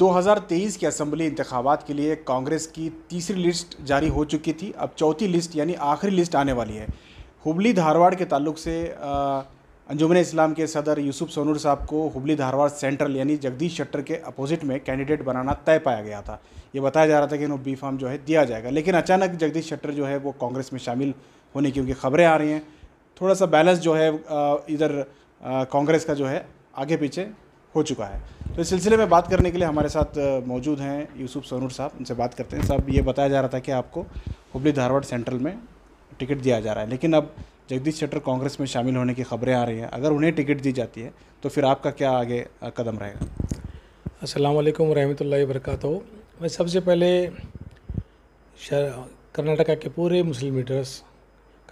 2023 के असम्बली इंतबात के लिए कांग्रेस की तीसरी लिस्ट जारी हो चुकी थी अब चौथी लिस्ट यानी आखिरी लिस्ट आने वाली है हुबली धारवाड़ के ताल्लुक से अंजुमन इस्लाम के सदर यूसुफ सोनूर साहब को हुबली धारवाड़ सेंट्रल यानी जगदीश शट्टर के अपोजिट में कैंडिडेट बनाना तय पाया गया था ये बताया जा रहा था कि इन्हों बी फॉर्म जो है दिया जाएगा लेकिन अचानक जगदीश शट्टर जो है वो कांग्रेस में शामिल होने की उनकी खबरें आ रही हैं थोड़ा सा बैलेंस जो है इधर कांग्रेस का जो है आगे पीछे हो चुका है तो इस सिलसिले में बात करने के लिए हमारे साथ मौजूद हैं यूसुफ सोनूर साहब उनसे बात करते हैं साहब ये बताया जा रहा था कि आपको हुबली धारवाड़ सेंट्रल में टिकट दिया जा रहा है लेकिन अब जगदीश शेट्टर कांग्रेस में शामिल होने की खबरें आ रही हैं अगर उन्हें टिकट दी जाती है तो फिर आपका क्या आगे कदम रहेगा असल वरहमत रहमतुल्लाहि वरक मैं सबसे पहले कर्नाटका के पूरे मुस्लिम लीडर्स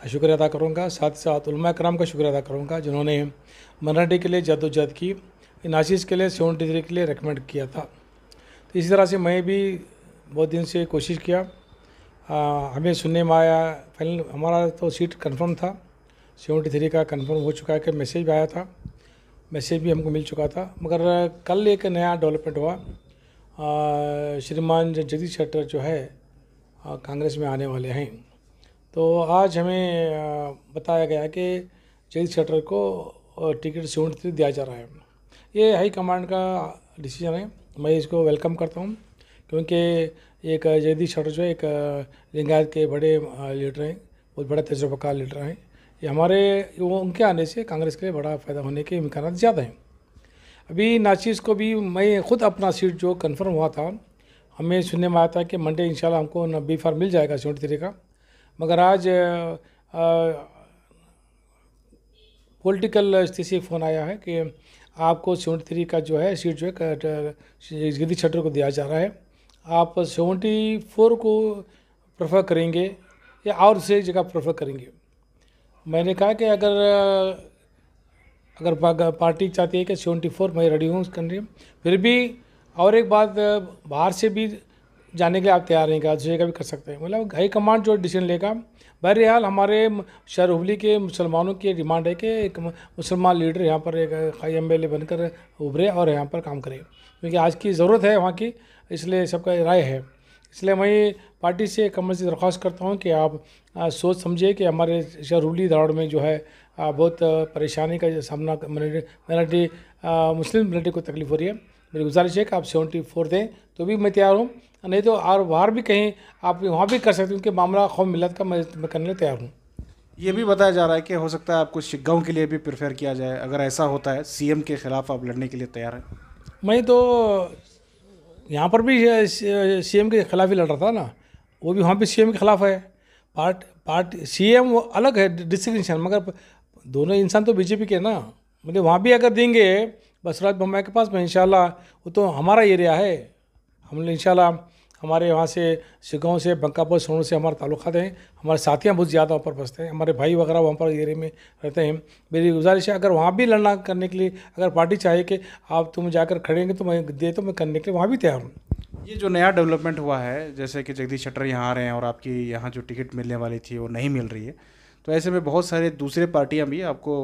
का शुक्रिया अदा करूँगा साथ साथ उलमा कराम का शुक्रिया अदा करूँगा जिन्होंने मराठी के लिए जद्दोजहद की इन आशीष के लिए सेवेंटी थ्री के लिए रिकमेंड किया था तो इसी तरह से मैं भी बहुत दिन से कोशिश किया आ, हमें सुनने में आया फाइनल हमारा तो सीट कंफर्म था सेवेंटी थ्री का कंफर्म हो चुका है कि मैसेज भी आया था मैसेज भी हमको मिल चुका था मगर कल एक नया डेवलपमेंट हुआ श्रीमान जगदीश शेट्टर जो है कांग्रेस में आने वाले हैं तो आज हमें बताया गया कि जगदीश शेट्टर को टिकट सेवेंटी थ्री दिया जा रहा है ये हाई कमांड का डिसीजन है मैं इसको वेलकम करता हूँ क्योंकि एक जयदीश शटर जो एक लिंगायत के बड़े लीडर हैं बहुत बड़े तजुर्बाकार लीडर हैं ये हमारे वो उनके आने से कांग्रेस के लिए बड़ा फ़ायदा होने के इम्कान ज़्यादा हैं अभी नाचिस को भी मैं ख़ुद अपना सीट जो कन्फर्म हुआ था हमें सुनने में आया था कि मंडे इनशाला हमको बी फार मिल जाएगा सेवेंटी थ्री का मगर आज पॉलिटिकल स्थिति फ़ोन आया है कि आपको सेवेंटी थ्री का जो है सीट जो है जगदीश शटर को दिया जा रहा है आप सेवेंटी फोर को प्रेफर करेंगे या और से जगह प्रेफर करेंगे मैंने कहा कि अगर अगर पार्टी चाहती है कि सेवेंटी फोर मैं रेडी हूँ करने फिर भी और एक बात बाहर से भी जाने के लिए आप तैयार हैं क्या दूसरे का भी कर सकते हैं मतलब हाई कमांड जो डिसीजन लेगा बहरहाल हमारे शहर हुबली के मुसलमानों की डिमांड है कि एक मुसलमान लीडर यहाँ पर एक हाई एम बनकर उभरे और यहाँ पर काम करे क्योंकि आज की ज़रूरत है वहाँ की इसलिए सबका राय है इसलिए मैं पार्टी से कमर से दरख्वास्त करता हूँ कि आप आ, सोच समझिए कि हमारे शहर हुबली दौड़ में जो है आ, बहुत परेशानी का सामना मिनटी मुस्लिम मिनटी को तकलीफ हो रही है मेरी गुजारिश है कि आप सेवेंटी फोर दें तो भी मैं तैयार हूँ नहीं तो और बाहर भी कहीं आप वहाँ भी कर सकते हैं कि मामला कौम मिलत का मैं करने तैयार हूँ ये भी बताया जा रहा है कि हो सकता है आपको शिगगांव के लिए भी प्रिफेयर किया जाए अगर ऐसा होता है सीएम के खिलाफ आप लड़ने के लिए तैयार हैं मैं तो यहाँ पर भी सीएम के खिलाफ ही लड़ रहा था ना वो भी वहाँ भी सीएम के खिलाफ है पार्ट पार्ट सीएम वो अलग है डिस्टिंगशन मगर दोनों इंसान तो बीजेपी के ना मतलब वहाँ भी अगर देंगे बसराज बम्बई के पास में इंशाल्लाह वो तो हमारा एरिया है हम इंशाल्लाह हमारे वहाँ से शिगाँव से बंकापुर सोनू से हमारे ताल्लुक हैं हमारे साथियाँ बहुत ज़्यादा वहाँ पर बसते हैं हमारे भाई वगैरह वहाँ पर एरिए में रहते हैं मेरी गुजारिश है अगर वहाँ भी लड़ना करने के लिए अगर पार्टी चाहे कि आप तुम जाकर खड़ेंगे तो मैं दे तो मैं करने के लिए वहाँ भी तैयार हूँ ये जो नया डेवलपमेंट हुआ है जैसे कि जगदीश शटर यहाँ आ रहे हैं और आपकी यहाँ जो टिकट मिलने वाली थी वो नहीं मिल रही है तो ऐसे में बहुत सारे दूसरे पार्टियाँ भी आपको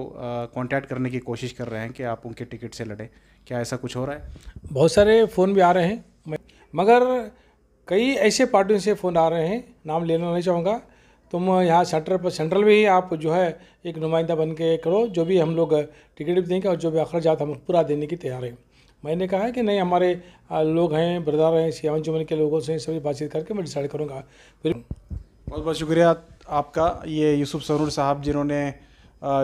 कांटेक्ट करने की कोशिश कर रहे हैं कि आप उनके टिकट से लड़ें क्या ऐसा कुछ हो रहा है बहुत सारे फ़ोन भी आ रहे हैं मगर कई ऐसे पार्टियों से फ़ोन आ रहे हैं नाम लेना नहीं चाहूँगा तुम यहाँ सेंटर पर सेंट्रल में ही आप जो है एक नुमाइंदा बन के करो जो भी हम लोग टिकट भी देंगे और जो भी अखराजात हम पूरा देने की तैयार हैं मैंने कहा है कि नहीं हमारे लोग हैं ब्रदर हैं सियावन जुम्मन के लोगों से सभी बातचीत करके मैं डिसाइड करूँगा फिर बहुत बहुत शुक्रिया आपका ये यूसुफ सरूर साहब जिन्होंने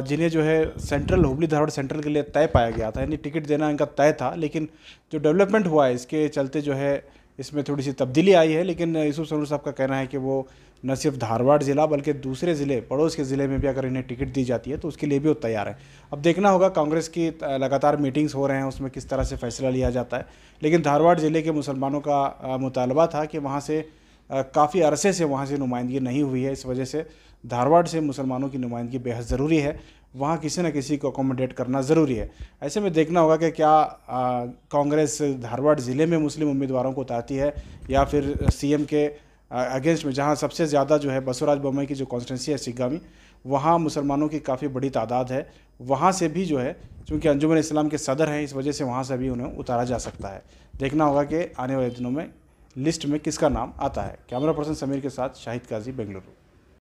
जिन्हें जो है सेंट्रल हुबली धारवाड़ सेंट्रल के लिए तय पाया गया था यानी टिकट देना इनका तय था लेकिन जो डेवलपमेंट हुआ है इसके चलते जो है इसमें थोड़ी सी तब्दीली आई है लेकिन यूसुफ सरूर साहब का कहना है कि वो न सिर्फ धारवाड़ ज़िला बल्कि दूसरे ज़िले पड़ोस के ज़िले में भी अगर इन्हें टिकट दी जाती है तो उसके लिए भी वो तैयार है अब देखना होगा कांग्रेस की लगातार मीटिंग्स हो रहे हैं उसमें किस तरह से फैसला लिया जाता है लेकिन धारवाड़ ज़िले के मुसलमानों का मुतालबा था कि वहाँ से काफ़ी अरसे से वहाँ से नुमाइंदगी नहीं हुई है इस वजह से धारवाड़ से मुसलमानों की नुमाइंदगी बेहद ज़रूरी है वहाँ किसी न किसी को अकोमोडेट करना ज़रूरी है ऐसे में देखना होगा कि क्या कांग्रेस धारवाड़ ज़िले में मुस्लिम उम्मीदवारों को उतारती है या फिर सीएम के अगेंस्ट में जहाँ सबसे ज़्यादा जो है बसवराज बोमई की जो कॉन्स्टेंसी है सिग्गामी वहाँ मुसलमानों की काफ़ी बड़ी तादाद है वहाँ से भी जो है चूँकि अंजुमन इस्लाम के सदर हैं इस वजह से वहाँ से भी उन्हें उतारा जा सकता है देखना होगा कि आने वाले दिनों में लिस्ट में किसका नाम आता है कैमरा पर्सन समीर के साथ शाहिद काजी बेंगलुरु